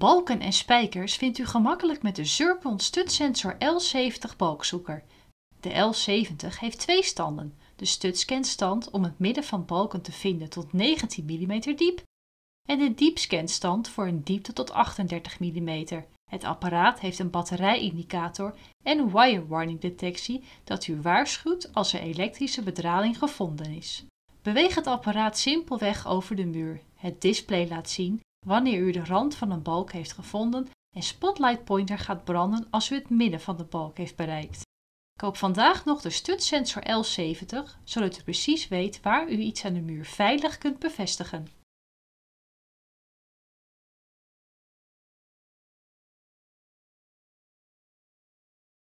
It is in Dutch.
Balken en spijkers vindt u gemakkelijk met de Zurpron Stutsensor L70 balkzoeker. De L70 heeft twee standen, de stutscanstand om het midden van balken te vinden tot 19 mm diep en de diepscanstand voor een diepte tot 38 mm. Het apparaat heeft een batterijindicator en wire warning detectie dat u waarschuwt als er elektrische bedraling gevonden is. Beweeg het apparaat simpelweg over de muur. Het display laat zien wanneer u de rand van een balk heeft gevonden en Spotlight Pointer gaat branden als u het midden van de balk heeft bereikt. Koop vandaag nog de sensor L70, zodat u precies weet waar u iets aan de muur veilig kunt bevestigen.